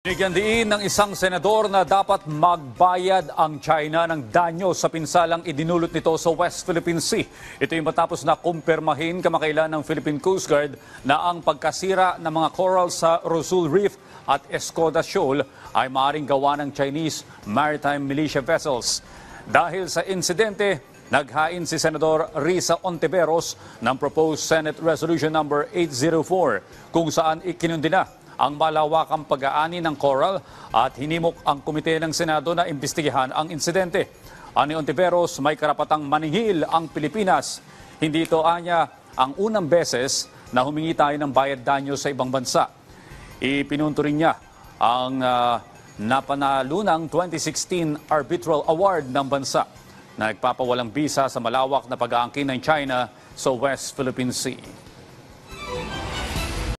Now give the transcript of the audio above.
Binigyan diin ng isang senador na dapat magbayad ang China ng danyo sa pinsalang idinulot nito sa West Philippine Sea. Ito yung matapos na kumpirmahin kamakailan ng Philippine Coast Guard na ang pagkasira ng mga coral sa Rosul Reef at Escoda Shoal ay maaaring gawa ng Chinese maritime militia vessels. Dahil sa insidente, Naghain si Senador Risa Ontiveros ng proposed Senate Resolution number 804 kung saan ikinundina ang malawakang pag-aani ng Coral at hinimok ang komite ng Senado na imbestigahan ang insidente. Ani Ontiveros, may karapatang maningil ang Pilipinas. Hindi ito anya ang unang beses na humingi tayo ng bayad danyo sa ibang bansa. Ipinunto rin niya ang uh, napanalunang 2016 Arbitral Award ng bansa na nagpapawalang bisa sa malawak na pag-aangkin ng China sa West Philippine Sea.